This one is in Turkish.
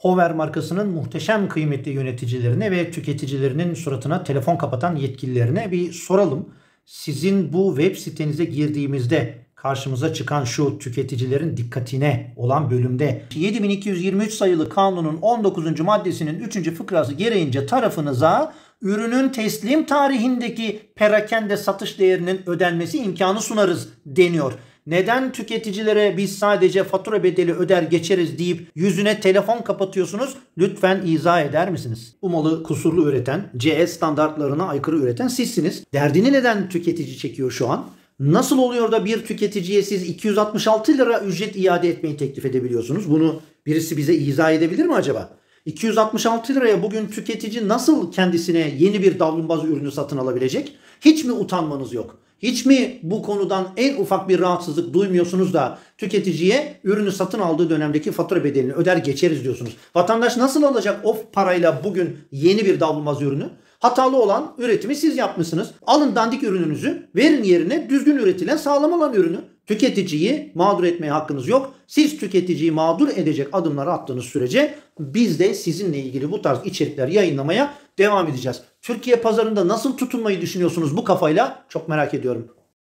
Hover markasının muhteşem kıymetli yöneticilerine ve tüketicilerinin suratına telefon kapatan yetkililerine bir soralım. Sizin bu web sitenize girdiğimizde karşımıza çıkan şu tüketicilerin dikkatine olan bölümde 7223 sayılı kanunun 19. maddesinin 3. fıkrası gereğince tarafınıza ürünün teslim tarihindeki perakende satış değerinin ödenmesi imkanı sunarız deniyor. Neden tüketicilere biz sadece fatura bedeli öder geçeriz deyip yüzüne telefon kapatıyorsunuz? Lütfen izah eder misiniz? Bu malı kusurlu üreten, CE standartlarına aykırı üreten sizsiniz. Derdini neden tüketici çekiyor şu an? Nasıl oluyor da bir tüketiciye siz 266 lira ücret iade etmeyi teklif edebiliyorsunuz? Bunu birisi bize izah edebilir mi acaba? 266 liraya bugün tüketici nasıl kendisine yeni bir davlumbaz ürünü satın alabilecek? Hiç mi utanmanız yok? Hiç mi bu konudan en ufak bir rahatsızlık duymuyorsunuz da tüketiciye ürünü satın aldığı dönemdeki fatura bedelini öder geçeriz diyorsunuz. Vatandaş nasıl alacak o parayla bugün yeni bir davlumbaz ürünü? Hatalı olan üretimi siz yapmışsınız. Alın dandik ürününüzü, verin yerine düzgün üretilen sağlam olan ürünü. Tüketiciyi mağdur etmeye hakkınız yok. Siz tüketiciyi mağdur edecek adımlar attığınız sürece biz de sizinle ilgili bu tarz içerikler yayınlamaya devam edeceğiz. Türkiye pazarında nasıl tutunmayı düşünüyorsunuz bu kafayla? Çok merak ediyorum.